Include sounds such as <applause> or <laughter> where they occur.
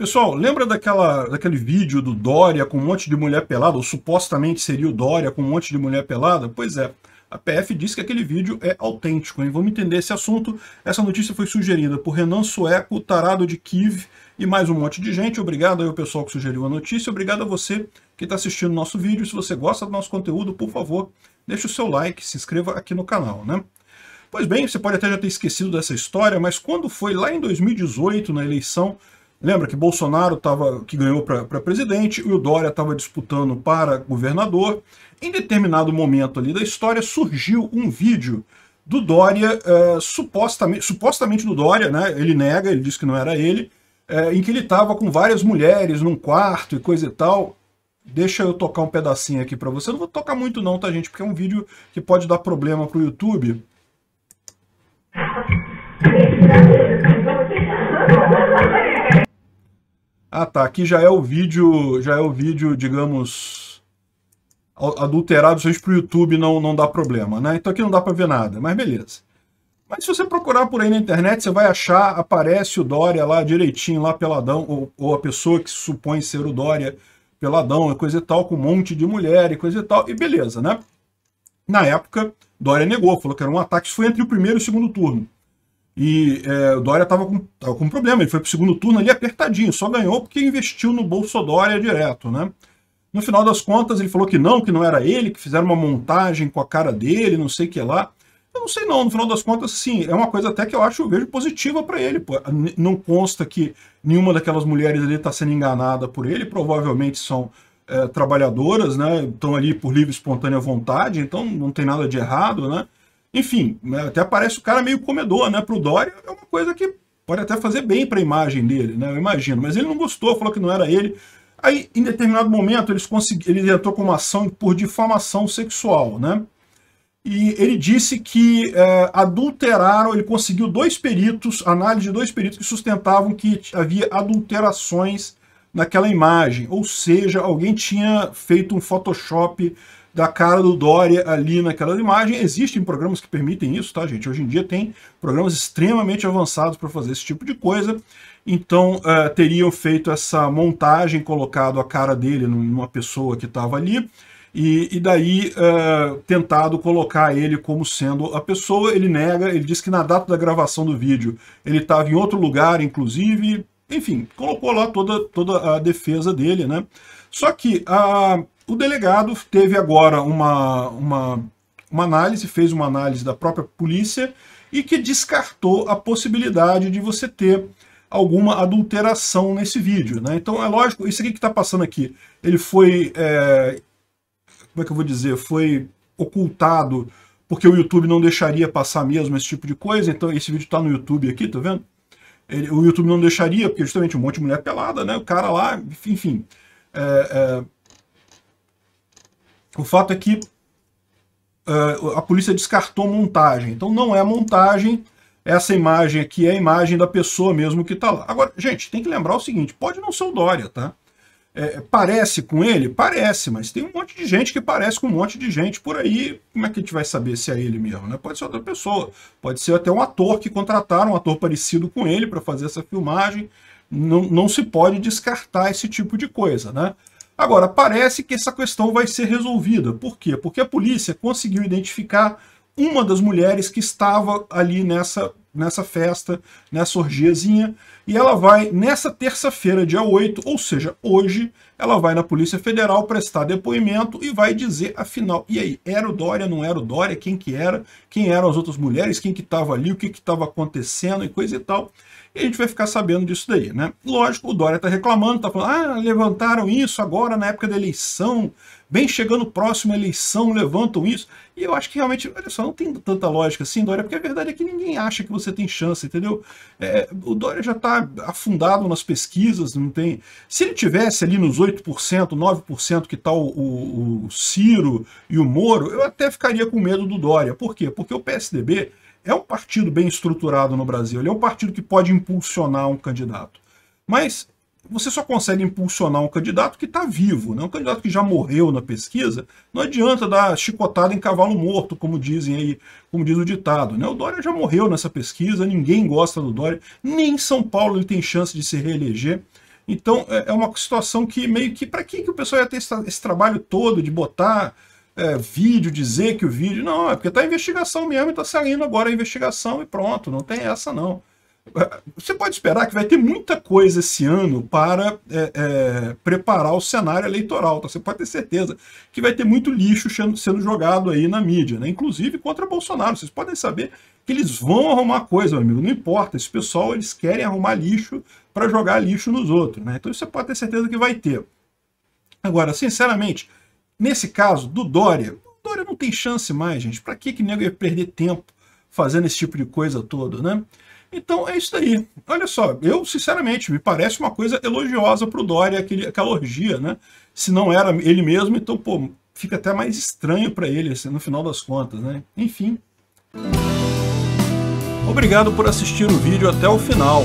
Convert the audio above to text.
Pessoal, lembra daquela, daquele vídeo do Dória com um monte de mulher pelada, ou supostamente seria o Dória com um monte de mulher pelada? Pois é, a PF diz que aquele vídeo é autêntico, hein? Vamos entender esse assunto. Essa notícia foi sugerida por Renan Sueco, tarado de Kiev e mais um monte de gente. Obrigado aí ao pessoal que sugeriu a notícia. Obrigado a você que está assistindo nosso vídeo. Se você gosta do nosso conteúdo, por favor, deixe o seu like, se inscreva aqui no canal, né? Pois bem, você pode até já ter esquecido dessa história, mas quando foi lá em 2018, na eleição Lembra que Bolsonaro tava, que ganhou para presidente e o Dória estava disputando para governador. Em determinado momento ali da história surgiu um vídeo do Dória, eh, supostamente, supostamente do Dória, né? Ele nega, ele diz que não era ele, eh, em que ele estava com várias mulheres num quarto e coisa e tal. Deixa eu tocar um pedacinho aqui para você. não vou tocar muito não, tá, gente? Porque é um vídeo que pode dar problema pro YouTube. <laughs> Ah, tá. Aqui já é o vídeo, já é o vídeo, digamos, adulterado, seja para o YouTube não, não dá problema, né? Então aqui não dá para ver nada, mas beleza. Mas se você procurar por aí na internet, você vai achar, aparece o Dória lá direitinho, lá peladão, ou, ou a pessoa que supõe ser o Dória peladão coisa e tal, com um monte de mulher e coisa e tal, e beleza, né? Na época, Dória negou, falou que era um ataque, isso foi entre o primeiro e o segundo turno. E é, o Dória estava com, tava com um problema, ele foi para o segundo turno ali apertadinho, só ganhou porque investiu no Bolso Dória direto, né? No final das contas, ele falou que não, que não era ele, que fizeram uma montagem com a cara dele, não sei o que lá. Eu não sei não, no final das contas, sim, é uma coisa até que eu acho, eu vejo positiva para ele, pô. Não consta que nenhuma daquelas mulheres ali está sendo enganada por ele, provavelmente são é, trabalhadoras, né, estão ali por livre e espontânea vontade, então não tem nada de errado, né. Enfim, né, até parece o cara meio comedor, né? Pro Dória é uma coisa que pode até fazer bem para a imagem dele, né? Eu imagino. Mas ele não gostou, falou que não era ele. Aí, em determinado momento, eles consegui... ele entrou com uma ação por difamação sexual, né? E ele disse que é, adulteraram, ele conseguiu dois peritos, análise de dois peritos que sustentavam que havia adulterações naquela imagem. Ou seja, alguém tinha feito um Photoshop da cara do Dória ali naquela imagem. Existem programas que permitem isso, tá, gente? Hoje em dia tem programas extremamente avançados para fazer esse tipo de coisa. Então, uh, teriam feito essa montagem, colocado a cara dele numa pessoa que estava ali, e, e daí uh, tentado colocar ele como sendo a pessoa. Ele nega, ele diz que na data da gravação do vídeo ele estava em outro lugar, inclusive. Enfim, colocou lá toda, toda a defesa dele, né? Só que a, o delegado teve agora uma, uma, uma análise, fez uma análise da própria polícia e que descartou a possibilidade de você ter alguma adulteração nesse vídeo. Né? Então é lógico, isso aqui que está passando aqui, ele foi, é, como é que eu vou dizer, foi ocultado porque o YouTube não deixaria passar mesmo esse tipo de coisa, então esse vídeo está no YouTube aqui, tá vendo? Ele, o YouTube não deixaria, porque justamente um monte de mulher pelada, né? O cara lá, enfim... É, é, o fato é que uh, a polícia descartou montagem. Então não é montagem. Essa imagem aqui é a imagem da pessoa mesmo que está lá. Agora, gente, tem que lembrar o seguinte: pode não ser o Dória, tá? É, parece com ele? Parece, mas tem um monte de gente que parece com um monte de gente por aí. Como é que a gente vai saber se é ele mesmo? Né? Pode ser outra pessoa, pode ser até um ator que contrataram, um ator parecido com ele para fazer essa filmagem. Não, não se pode descartar esse tipo de coisa, né? Agora, parece que essa questão vai ser resolvida. Por quê? Porque a polícia conseguiu identificar uma das mulheres que estava ali nessa, nessa festa, nessa orgiazinha, e ela vai, nessa terça-feira, dia 8, ou seja, hoje, ela vai na Polícia Federal prestar depoimento e vai dizer, afinal, e aí, era o Dória, não era o Dória, quem que era, quem eram as outras mulheres, quem que estava ali, o que que estava acontecendo e coisa e tal. E a gente vai ficar sabendo disso daí, né? Lógico, o Dória está reclamando, está falando, ah, levantaram isso agora na época da eleição, bem chegando próximo à eleição, levantam isso. E eu acho que realmente, olha só, não tem tanta lógica assim, Dória, porque a verdade é que ninguém acha que você tem chance, entendeu? É, o Dória já está afundado nas pesquisas, não tem... Se ele tivesse ali nos oito 8%, 9% que está o, o, o Ciro e o Moro, eu até ficaria com medo do Dória. Por quê? Porque o PSDB é um partido bem estruturado no Brasil, ele é um partido que pode impulsionar um candidato. Mas você só consegue impulsionar um candidato que está vivo, né? um candidato que já morreu na pesquisa, não adianta dar chicotada em cavalo morto, como dizem aí, como diz o ditado. Né? O Dória já morreu nessa pesquisa, ninguém gosta do Dória, nem São Paulo ele tem chance de se reeleger. Então é, é uma situação que meio que para que, que o pessoal ia ter esse, esse trabalho todo de botar é, vídeo, dizer que o vídeo. Não, é porque tá a investigação mesmo e tá saindo agora a investigação e pronto, não tem essa não. É, você pode esperar que vai ter muita coisa esse ano para é, é, preparar o cenário eleitoral. Tá? Você pode ter certeza que vai ter muito lixo sendo jogado aí na mídia, né? inclusive contra Bolsonaro. Vocês podem saber que eles vão arrumar coisa, meu amigo. Não importa, esse pessoal eles querem arrumar lixo para jogar lixo nos outros. Né? Então você pode ter certeza que vai ter. Agora, sinceramente, nesse caso do Dória, o Dória não tem chance mais, gente. Para que que nego ia perder tempo fazendo esse tipo de coisa todo, né? Então é isso aí. Olha só, eu sinceramente me parece uma coisa elogiosa para o Dória aquele, aquela orgia, né? Se não era ele mesmo, então pô, fica até mais estranho para ele assim, no final das contas, né? Enfim. Obrigado por assistir o vídeo até o final.